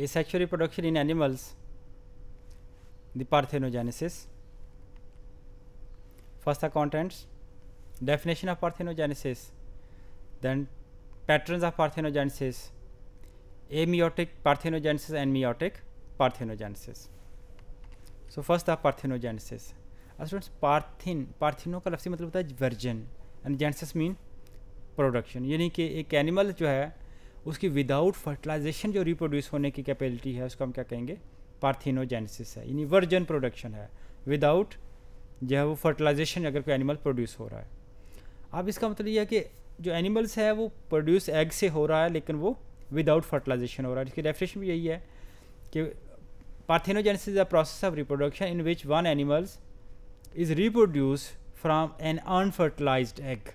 asexual reproduction in animals the parthenogenesis first contents definition of parthenogenesis then patterns of parthenogenesis ameiotic parthenogenesis and meiotic parthenogenesis so first of parthenogenesis students parthen partheno का लफ्सी मतलब होता है virgin and genesis mean production यानी कि एक animal जो है उसकी विदाउट फर्टिलाइजेशन जो रिप्रोड्यूस होने की कैपेबिलिटी है उसको हम क्या कहेंगे पार्थिनोजेनेसिस है यानी वर्जन प्रोडक्शन है विदाउट जो है वो फर्टिलाइजेशन अगर कोई एनिमल प्रोड्यूस हो रहा है अब इसका मतलब यह है कि जो एनिमल्स है वो प्रोड्यूस एग से हो रहा है लेकिन वो विदाउट फर्टिलाइजेशन हो रहा है इसकी डेफिनेशन भी यही है कि parthenogenesis is process of reproduction in which one animals is reproduce from an unfertilized egg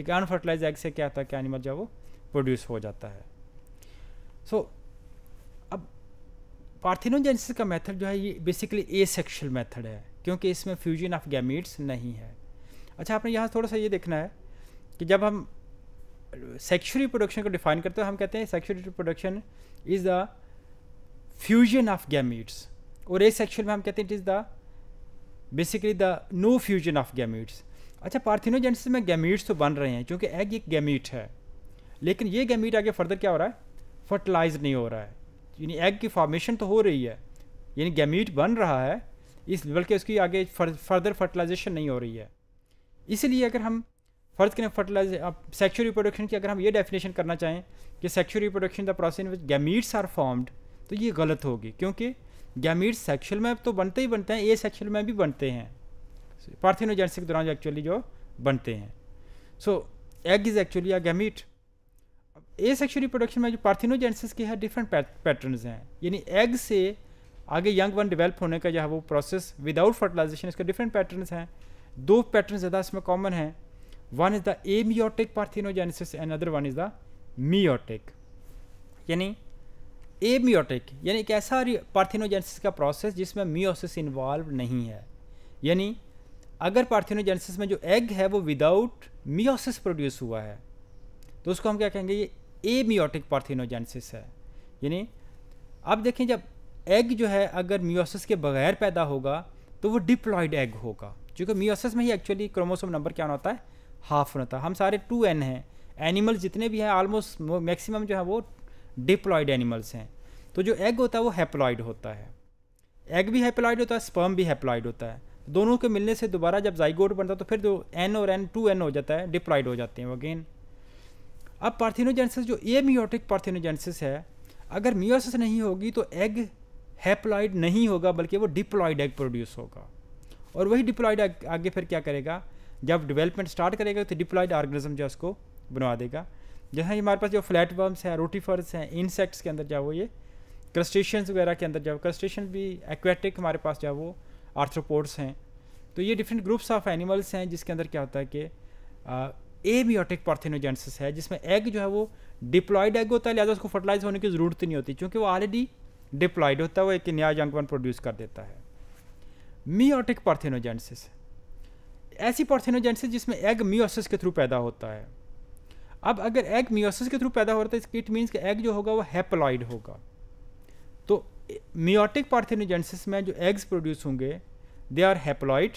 एक अनफर्टिलाइज्ड एग से क्या होता है कि एनिमल जो है वो प्रोड्यूस हो जाता है सो so, अब पार्थिनोजेनेसिस का मेथड जो है ये बेसिकली ए सेक्शुअल मेथड है क्योंकि इसमें फ्यूजन ऑफ गैमीट्स नहीं है अच्छा आपने यहाँ थोड़ा सा ये देखना है कि जब हम सेक्शुअल रिप्रोडक्शन को डिफाइन करते हैं हम कहते हैं sexual reproduction is the fusion of gametes और ए सेक्शुअल में हम कहते हैं it is the basically the no fusion of gametes अच्छा पार्थिनोजेनेसिस में गैमीट्स तो बन रहे हैं क्योंकि एग एक गैमिट है लेकिन ये गैमिट आगे फर्दर क्या हो रहा है फर्टिलाइज नहीं हो रहा है यानी एग की फॉर्मेशन तो हो रही है यानी गैमीट बन रहा है इस बल्कि उसकी आगे फर, फर्दर फर्टिलाइजेशन नहीं हो रही है इसलिए अगर हम फ़र्ज़ करें फर्टिलाइज सेक्चुअल सेक्शुअल रिप्रोडक्शन की अगर हम ये डेफिनेशन करना चाहें कि sexual reproduction the process in which gametes are formed तो ये गलत होगी क्योंकि गैमीट्स सेक्शुअल में तो बनते ही बनते हैं ए सेक्शुअल में भी बनते हैं पार्थिनोजेंसिस के दौरान एक्चुअली जो बनते हैं so egg is actually a gamete asexual reproduction में जो पार्थिनोजेंसिस के है डिफरेंट पैटर्न हैं यानी एग से आगे यंग वन डेवलप होने का जो है वो प्रोसेस विदाउट फर्टिलाइजेशन इसका डिफरेंट पैटर्न हैं दो पैटर्न ज़्यादा इसमें कॉमन हैं one is the ameiotic parthenogenesis and other one is the meiotic यानी एमियोटिक यानी एक ऐसा पार्थिनोजेनेसिस का प्रोसेस जिसमें मियोसिस इन्वॉल्व नहीं है यानी अगर पार्थिनोजेनेसिस में जो एग है वो विदाउट मियोसिस प्रोड्यूस हुआ है तो उसको हम क्या कहेंगे ये ए मियोटिक पार्थिनोजेंसिस है यानी अब देखें जब एग जो है अगर मियोसिस के बगैर पैदा होगा तो वो डिप्लॉयड एग होगा क्योंकि मियोसिस में ही एक्चुअली क्रोमोसोम नंबर क्या होता है हाफ होता है हम सारे टू एन हैं एनिमल्स जितने भी हैं ऑलमोस्ट मैक्सिमम जो है वो डिप्लॉयड एनिमल्स हैं तो जो एग होता है वो हैप्लॉयड होता है एग भी हैप्लॉयड होता है स्पर्म भी हैप्लॉयड होता है दोनों के मिलने से दोबारा जब जाइगोड बनता है तो फिर जो एन और एन टू एन हो जाता है डिप्लॉयड हो जाते हैं अगेन अब पार्थिनोजेंसिस जो ए मियोटिक पार्थिनोजेंसिस है अगर मियोसिस नहीं होगी तो एग हैप्लॉइड नहीं होगा बल्कि वो डिप्लॉइड एग प्रोड्यूस होगा और वही डिप्लॉइड एग आगे फिर क्या करेगा जब डेवलपमेंट स्टार्ट करेगा तो डिप्लॉइड ऑर्गेनिज्म जो उसको बनवा देगा जैसा कि हमारे पास जो फ्लैट वर्म्स हैं रोटीफर्स हैं इंसेक्ट्स के अंदर जाओ ये क्रस्टेशियंस वगैरह के अंदर जाओ क्रस्टेशन भी एक्वेटिक हमारे पास जाओ वो आर्थ्रोपोड्स हैं तो ये डिफरेंट ग्रुप्स ऑफ एनिमल्स हैं जिसके अंदर क्या होता है कि एबियोटिक पार्थेनोजेंसिस है जिसमें एग जो है वो डिप्लॉयड एग होता है लिहाजा उसको फर्टिलाइज होने की ज़रूरत नहीं होती क्योंकि वो ऑलरेडी डिप्लॉयड होता है वो एक नया जंकवन प्रोड्यूस कर देता है मियोटिक पार्थेनोजेंसिस ऐसी पार्थेनोजेंसिस जिसमें एग मियोसिस के थ्रू पैदा होता है अब अगर एग मियोसिस के थ्रू पैदा हो रहा है इट तो मीन्स कि एग जो होगा वो हैप्लॉइड होगा तो मियोटिक पार्थेनोजेंसिस में जो एग्स प्रोड्यूस होंगे दे आर हैप्लॉइड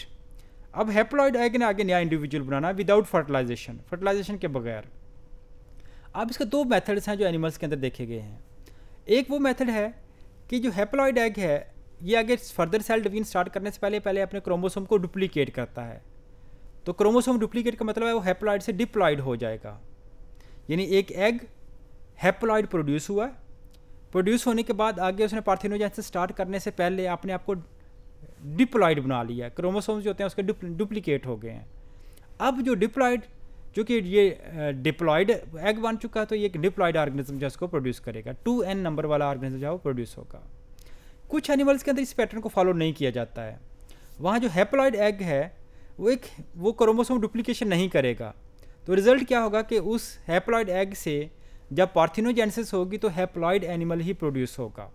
अब हेप्लॉइड एग ने आगे नया इंडिविजुअल बनाना विदाउट फर्टिलाइजेशन फर्टिलाइजेशन के बगैर अब इसके दो मेथड्स हैं जो एनिमल्स के अंदर देखे गए हैं एक वो मेथड है कि जो हेप्लॉइड एग है ये आगे फर्दर सेल डिवीजन स्टार्ट करने से पहले पहले अपने क्रोमोसोम को डुप्लीकेट करता है तो क्रोमोसोम डुप्लीकेट का मतलब है वो हेप्लॉइड से डिप्लॉइड हो जाएगा यानी एक एग हेप्लॉइड प्रोड्यूस हुआ प्रोड्यूस होने के बाद आगे उसने पार्थिनोजन से स्टार्ट करने से पहले अपने आप को डिप्लॉयड बना लिया क्रोमोसोम्स जो होते हैं उसके डुप्लीकेट हो गए हैं अब जो डिप्लॉयड जो कि ये डिप्लॉयड एग बन चुका है तो ये एक डिप्लॉयड ऑर्गेनिज्म जो उसको प्रोड्यूस करेगा टू एन नंबर वाला ऑर्गेनिज्म जो है वो प्रोड्यूस होगा कुछ एनिमल्स के अंदर इस पैटर्न को फॉलो नहीं किया जाता है वहाँ जो हैप्लॉयड एग है वो एक वो क्रोमोसोम डुप्लीकेशन नहीं करेगा तो रिजल्ट क्या होगा कि उस हैप्लॉयड एग से जब पार्थिनोजेंसिस होगी तो हैप्लॉयड एनिमल ही प्रोड्यूस होगा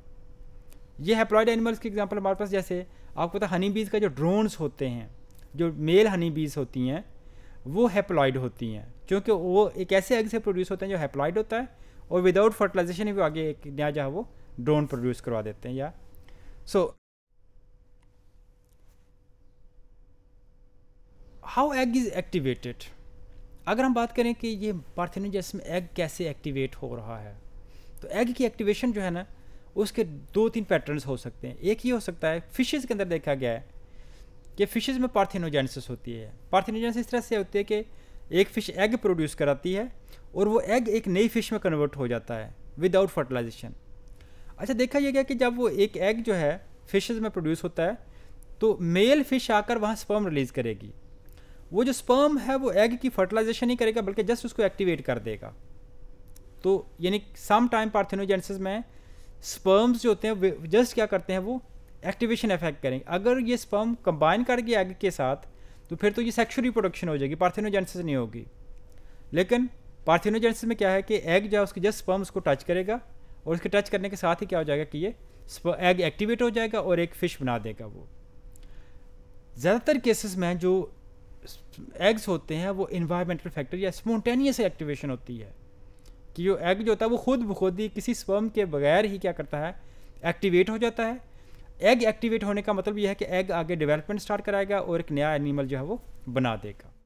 ये हैप्लॉयड एनिमल्स के एग्जाम्पल हमारे पास जैसे आपको पता हनी बीज का जो ड्रोन्स होते हैं जो मेल हनी बीज होती हैं वो हैप्लॉयड होती हैं क्योंकि वो एक ऐसे एग से प्रोड्यूस होते हैं जो हैप्लॉयड होता है और विदाउट फर्टिलाइजेशन भी आगे एक नया जो है वो ड्रोन प्रोड्यूस करवा देते हैं या so how egg is activated अगर हम बात करें कि ये पार्थिनोजेस में एग कैसे एक्टिवेट हो रहा है तो एग की एक्टिवेशन जो है ना उसके दो तीन पैटर्न्स हो सकते हैं एक ही हो सकता है फिशेज़ के अंदर देखा गया है कि फिशेज़ में पार्थिनोजेनेसिस होती है पार्थिनोजेनेसिस इस तरह से होती है कि एक फ़िश एग प्रोड्यूस कराती है और वो एग एक नई फ़िश में कन्वर्ट हो जाता है विदाउट फर्टिलाइजेशन अच्छा देखा यह गया कि जब वो एक एग जो है फिशेज़ में प्रोड्यूस होता है तो मेल फिश आकर वहाँ स्पर्म रिलीज़ करेगी वो जो स्पर्म है वो एग की फर्टिलाइजेशन नहीं करेगा बल्कि जस्ट उसको एक्टिवेट कर देगा तो यानी सम टाइम पार्थिनोजेंसिस में स्पर्म्स जो होते हैं जस्ट क्या करते हैं वो एक्टिवेशन इफेक्ट करेंगे अगर ये स्पर्म कंबाइन कर एग के साथ तो फिर तो ये सेक्शुअल रिप्रोडक्शन हो जाएगी पार्थिनोजेंसिस नहीं होगी लेकिन पार्थिनोजेंसिस में क्या है कि एग जो है उसके जस्ट स्पर्म उसको टच करेगा और उसके टच करने के साथ ही क्या हो जाएगा कि ये एग एक्टिवेट हो जाएगा और एक फ़िश बना देगा वो ज़्यादातर केसेस में जो एग्स होते हैं वो इन्वायरमेंटल फैक्टर या स्पोंटेनियस एक्टिवेशन होती है कि जो एग जो होता है वो खुद ब खुद ही किसी स्वर्म के बगैर ही क्या करता है एक्टिवेट हो जाता है एग एक्टिवेट होने का मतलब यह है कि एग आगे डेवलपमेंट स्टार्ट कराएगा और एक नया एनिमल जो है वो बना देगा